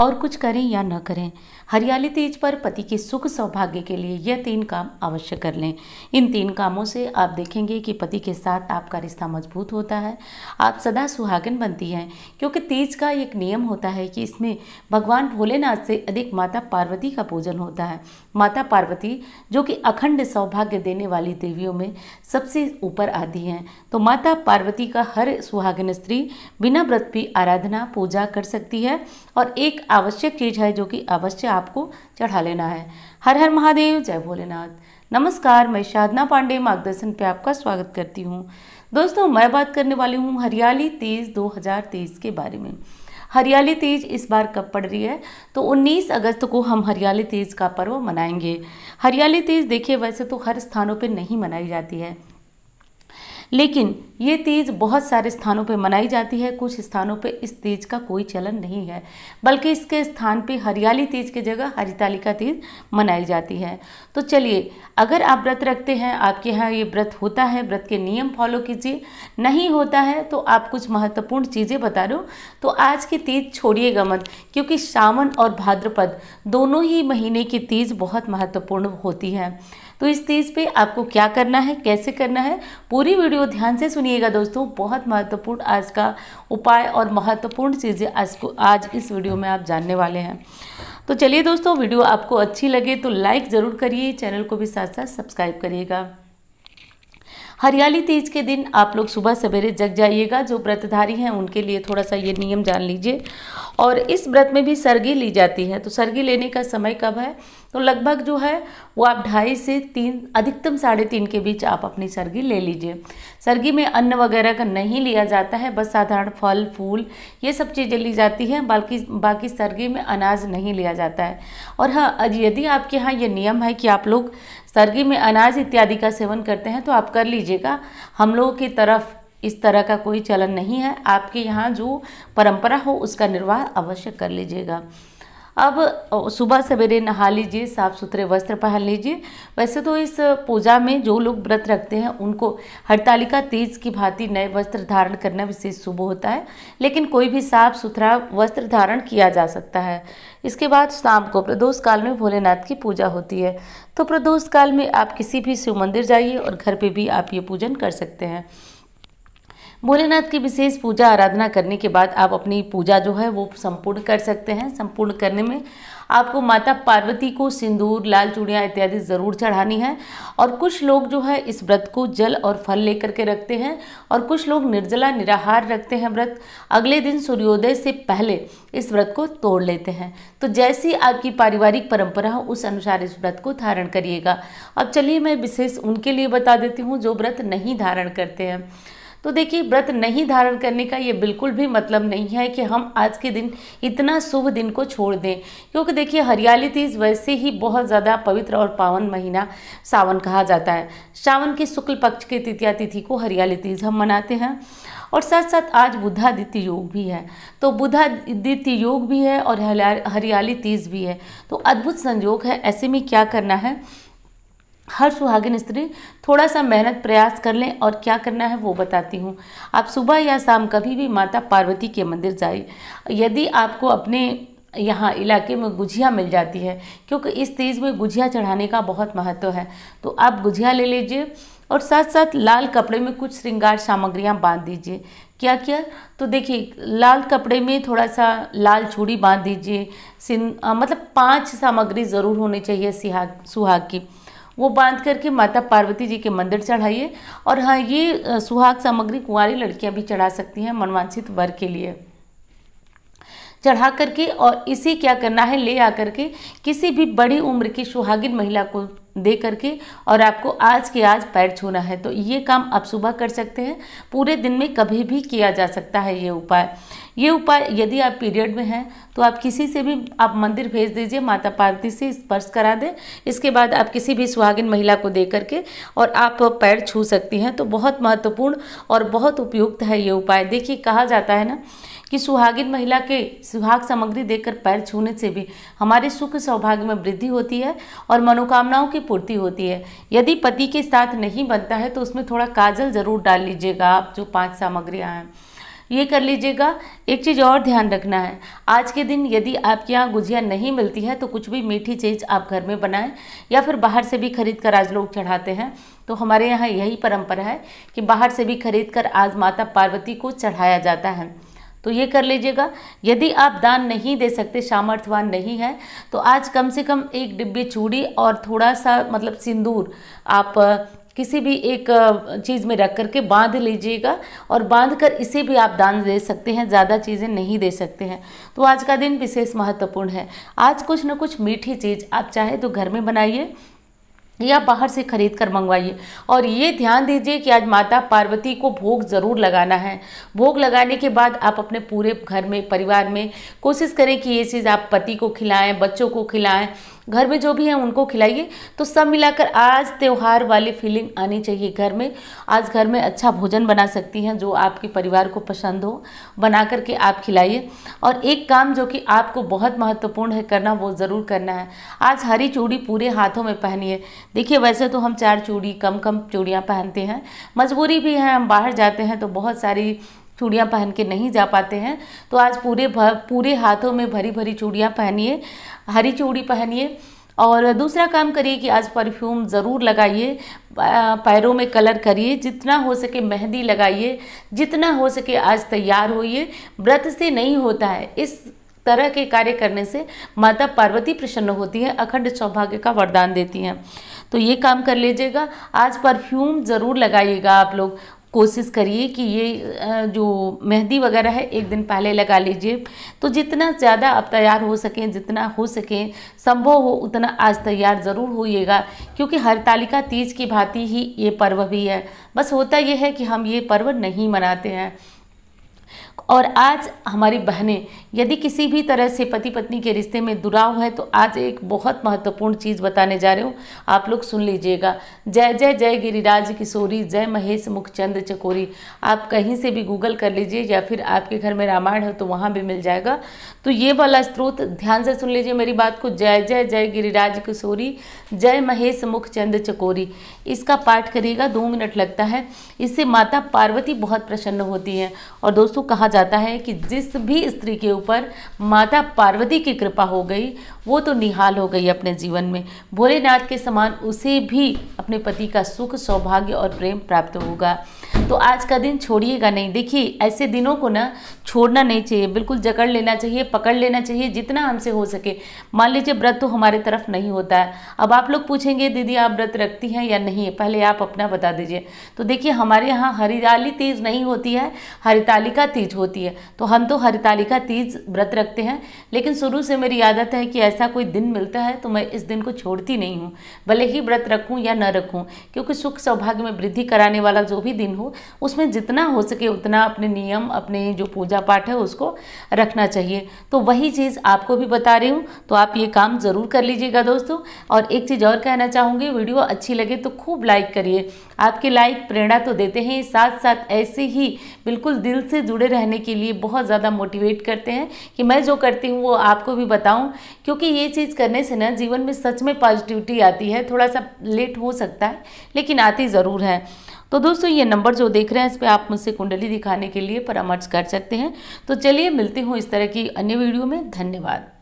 और कुछ करें या न करें हरियाली तीज पर पति के सुख सौभाग्य के लिए यह तीन काम अवश्य कर लें इन तीन कामों से आप देखेंगे कि पति के साथ आपका रिश्ता मजबूत होता है आप सदा सुहागन बनती हैं क्योंकि तीज का एक नियम होता है कि इसमें भगवान भोलेनाथ से अधिक माता पार्वती का पूजन होता है माता पार्वती जो कि अखंड सौभाग्य देने वाली देवियों में सबसे ऊपर आती हैं तो माता पार्वती का हर सुहागन स्त्री बिना व्रत भी आराधना पूजा कर सकती है और एक आवश्यक चीज़ है जो कि अवश्य आपको चढ़ा लेना है हर हर महादेव जय भोलेनाथ नमस्कार मैं साधना पांडे मार्गदर्शन पे आपका स्वागत करती हूँ दोस्तों मैं बात करने वाली हूँ हरियाली तेज 2023 के बारे में हरियाली तेज इस बार कब पड़ रही है तो 19 अगस्त को हम हरियाली तेज का पर्व मनाएंगे हरियाली तेज देखिए वैसे तो हर स्थानों पर नहीं मनाई जाती है लेकिन ये तीज बहुत सारे स्थानों पर मनाई जाती है कुछ स्थानों पर इस तीज का कोई चलन नहीं है बल्कि इसके स्थान पे हरियाली तीज की जगह हरितालिका तीज मनाई जाती है तो चलिए अगर आप व्रत रखते हैं आपके यहाँ ये व्रत होता है व्रत के नियम फॉलो कीजिए नहीं होता है तो आप कुछ महत्वपूर्ण चीज़ें बता दो तो आज की तीज छोड़िएगा मत क्योंकि सावन और भाद्रपद दोनों ही महीने की तीज बहुत महत्वपूर्ण होती है तो इस तीज पे आपको क्या करना है कैसे करना है पूरी वीडियो ध्यान से सुनिएगा दोस्तों बहुत महत्वपूर्ण आज का उपाय और महत्वपूर्ण चीज़ें आज को आज इस वीडियो में आप जानने वाले हैं तो चलिए दोस्तों वीडियो आपको अच्छी लगे तो लाइक ज़रूर करिए चैनल को भी साथ साथ सब्सक्राइब करिएगा हरियाली तीज के दिन आप लोग सुबह सवेरे जग जाइएगा जो व्रतधारी हैं उनके लिए थोड़ा सा ये नियम जान लीजिए और इस व्रत में भी सर्गी ली जाती है तो सर्गी लेने का समय कब है तो लगभग जो है वो आप ढाई से तीन अधिकतम साढ़े तीन के बीच आप अपनी सर्गी ले लीजिए सर्गी में अन्न वगैरह का नहीं लिया जाता है बस साधारण फल फूल ये सब चीज़ें ली जाती हैं बाकी बाकी सर्गी में अनाज नहीं लिया जाता है और हाँ यदि आपके यहाँ ये नियम है कि आप लोग सर्गी में अनाज इत्यादि का सेवन करते हैं तो आप कर लीजिएगा हम लोगों की तरफ इस तरह का कोई चलन नहीं है आपके यहाँ जो परंपरा हो उसका निर्वाह अवश्य कर लीजिएगा अब सुबह सवेरे नहा लीजिए साफ़ सुथरे वस्त्र पहन लीजिए वैसे तो इस पूजा में जो लोग व्रत रखते हैं उनको हड़तालिका तीज की भांति नए वस्त्र धारण करना विशेष शुभ होता है लेकिन कोई भी साफ़ सुथरा वस्त्र धारण किया जा सकता है इसके बाद शाम को प्रदोष काल में भोलेनाथ की पूजा होती है तो प्रदोष काल में आप किसी भी शिव मंदिर जाइए और घर पर भी आप ये पूजन कर सकते हैं भोलेनाथ की विशेष पूजा आराधना करने के बाद आप अपनी पूजा जो है वो संपूर्ण कर सकते हैं संपूर्ण करने में आपको माता पार्वती को सिंदूर लाल चूड़ियाँ इत्यादि ज़रूर चढ़ानी है और कुछ लोग जो है इस व्रत को जल और फल लेकर के रखते हैं और कुछ लोग निर्जला निराहार रखते हैं व्रत अगले दिन सूर्योदय से पहले इस व्रत को तोड़ लेते हैं तो जैसी आपकी पारिवारिक परंपरा हो उस अनुसार इस व्रत को धारण करिएगा अब चलिए मैं विशेष उनके लिए बता देती हूँ जो व्रत नहीं धारण करते हैं तो देखिए व्रत नहीं धारण करने का ये बिल्कुल भी मतलब नहीं है कि हम आज के दिन इतना शुभ दिन को छोड़ दें क्योंकि देखिए हरियाली तीज तो वैसे ही बहुत ज़्यादा पवित्र और पावन महीना सावन कहा जाता है सावन के शुक्ल पक्ष की तृतीया तिथि को हरियाली तीज हम मनाते हैं और साथ साथ आज बुद्धादित्य योग भी है तो बुद्धादित्य योग भी है और हरियाली तीज भी है तो अद्भुत संयोग है ऐसे में क्या करना है हर सुहागिन स्त्री थोड़ा सा मेहनत प्रयास कर लें और क्या करना है वो बताती हूँ आप सुबह या शाम कभी भी माता पार्वती के मंदिर जाए यदि आपको अपने यहाँ इलाके में गुजिया मिल जाती है क्योंकि इस तीज में गुजिया चढ़ाने का बहुत महत्व है तो आप गुजिया ले लीजिए और साथ साथ लाल कपड़े में कुछ श्रृंगार सामग्रियाँ बांध दीजिए क्या क्या तो देखिए लाल कपड़े में थोड़ा सा लाल चूड़ी बांध दीजिए सिन मतलब पांच सामग्री ज़रूर होनी चाहिए सिहाग सुहाग की वो बांध करके माता पार्वती जी के मंदिर चढ़ाइए और हाँ ये सुहाग सामग्री कुंवारी लड़कियां भी चढ़ा सकती हैं मनवांछित वर के लिए चढ़ा करके और इसे क्या करना है ले कर के किसी भी बड़ी उम्र की सुहागिन महिला को दे करके और आपको आज के आज पैर छूना है तो ये काम आप सुबह कर सकते हैं पूरे दिन में कभी भी किया जा सकता है ये उपाय ये उपाय यदि आप पीरियड में हैं तो आप किसी से भी आप मंदिर भेज दीजिए माता पार्वती से स्पर्श करा दें इसके बाद आप किसी भी सुहागिन महिला को दे करके और आप पैर छू सकती हैं तो बहुत महत्वपूर्ण और बहुत उपयुक्त है ये उपाय देखिए कहा जाता है ना कि सुहागिन महिला के सुहाग सामग्री देकर पैर छूने से भी हमारे सुख सौभाग्य में वृद्धि होती है और मनोकामनाओं की पूर्ति होती है यदि पति के साथ नहीं बनता है तो उसमें थोड़ा काजल ज़रूर डाल लीजिएगा आप जो पाँच सामग्रियाँ हैं ये कर लीजिएगा एक चीज़ और ध्यान रखना है आज के दिन यदि आपके यहाँ गुजिया नहीं मिलती है तो कुछ भी मीठी चीज़ आप घर में बनाएं या फिर बाहर से भी खरीद कर आज लोग चढ़ाते हैं तो हमारे यहाँ यही परंपरा है कि बाहर से भी खरीद कर आज माता पार्वती को चढ़ाया जाता है तो ये कर लीजिएगा यदि आप दान नहीं दे सकते सामर्थ्यवान नहीं है तो आज कम से कम एक डिब्बे चूड़ी और थोड़ा सा मतलब सिंदूर आप किसी भी एक चीज़ में रख करके बांध लीजिएगा और बांध कर इसे भी आप दान दे सकते हैं ज़्यादा चीज़ें नहीं दे सकते हैं तो आज का दिन विशेष महत्वपूर्ण है आज कुछ ना कुछ मीठी चीज़ आप चाहे तो घर में बनाइए या बाहर से खरीद कर मंगवाइए और ये ध्यान दीजिए कि आज माता पार्वती को भोग ज़रूर लगाना है भोग लगाने के बाद आप अपने पूरे घर में परिवार में कोशिश करें कि ये चीज़ आप पति को खिलाएं बच्चों को खिलाएं घर में जो भी है उनको खिलाइए तो सब मिलाकर आज त्यौहार वाली फीलिंग आनी चाहिए घर में आज घर में अच्छा भोजन बना सकती हैं जो आपके परिवार को पसंद हो बना करके आप खिलाइए और एक काम जो कि आपको बहुत महत्वपूर्ण है करना वो ज़रूर करना है आज हरी चूड़ी पूरे हाथों में पहनिए देखिए वैसे तो हम चार चूड़ी कम कम चूड़ियाँ पहनते हैं मजबूरी भी है हम बाहर जाते हैं तो बहुत सारी चूड़ियाँ पहन के नहीं जा पाते हैं तो आज पूरे पूरे हाथों में भरी भरी चूड़ियाँ पहनिए हरी चूड़ी पहनिए और दूसरा काम करिए कि आज परफ्यूम ज़रूर लगाइए पैरों में कलर करिए जितना हो सके मेहंदी लगाइए जितना हो सके आज तैयार होइए व्रत से नहीं होता है इस तरह के कार्य करने से माता पार्वती प्रसन्न होती है अखंड सौभाग्य का वरदान देती हैं तो ये काम कर लीजिएगा आज परफ्यूम ज़रूर लगाइएगा आप लोग कोशिश करिए कि ये जो मेहंदी वगैरह है एक दिन पहले लगा लीजिए तो जितना ज़्यादा आप तैयार हो सकें जितना हो सकें संभव हो उतना आज तैयार ज़रूर होइएगा क्योंकि हरतालिका तीज की भांति ही ये पर्व भी है बस होता यह है कि हम ये पर्व नहीं मनाते हैं और आज हमारी बहनें यदि किसी भी तरह से पति पत्नी के रिश्ते में दुराव है तो आज एक बहुत महत्वपूर्ण चीज़ बताने जा रहे हूँ आप लोग सुन लीजिएगा जय जय जय गिरिराज किशोरी जय महेश मुखचंद चकोरी आप कहीं से भी गूगल कर लीजिए या फिर आपके घर में रामायण हो तो वहाँ भी मिल जाएगा तो ये वाला स्रोत ध्यान से सुन लीजिए मेरी बात को जय जय जय गिरिराज किशोरी जय महेश मुखचंद चकोरी इसका पाठ करिएगा दो मिनट लगता है इससे माता पार्वती बहुत प्रसन्न होती है और दोस्तों कहा कहा जाता है कि जिस भी स्त्री के ऊपर माता पार्वती की कृपा हो गई वो तो निहाल हो गई अपने जीवन में भोलेनाथ के समान उसे भी अपने पति का सुख सौभाग्य और प्रेम प्राप्त होगा तो आज का दिन छोड़िएगा नहीं देखिए ऐसे दिनों को ना छोड़ना नहीं चाहिए बिल्कुल जकड़ लेना चाहिए पकड़ लेना चाहिए जितना हमसे हो सके मान लीजिए व्रत तो हमारे तरफ नहीं होता है अब आप लोग पूछेंगे दीदी आप व्रत रखती हैं या नहीं पहले आप अपना बता दीजिए तो देखिए हमारे यहाँ हरिताली तीज नहीं होती है हरितालिका तीज होती है तो हम तो हरितालिका तीज व्रत रखते हैं लेकिन शुरू से मेरी आदत है कि ऐसा कोई दिन मिलता है तो मैं इस दिन को छोड़ती नहीं हूँ भले ही व्रत रखूँ या न रखूँ क्योंकि सुख सौभाग्य में वृद्धि कराने वाला जो भी दिन हो हो उसमें जितना हो सके उतना अपने नियम अपने जो पूजा पाठ है उसको रखना चाहिए तो वही चीज़ आपको भी बता रही हूँ तो आप ये काम ज़रूर कर लीजिएगा दोस्तों और एक चीज़ और कहना चाहूँगी वीडियो अच्छी लगे तो खूब लाइक करिए आपके लाइक प्रेरणा तो देते हैं साथ साथ ऐसे ही बिल्कुल दिल से जुड़े रहने के लिए बहुत ज़्यादा मोटिवेट करते हैं कि मैं जो करती हूँ वो आपको भी बताऊँ क्योंकि ये चीज़ करने से ना जीवन में सच में पॉजिटिविटी आती है थोड़ा सा लेट हो सकता है लेकिन आती ज़रूर है तो दोस्तों ये नंबर जो देख रहे हैं इस पर आप मुझसे कुंडली दिखाने के लिए परामर्श कर सकते हैं तो चलिए मिलती हूँ इस तरह की अन्य वीडियो में धन्यवाद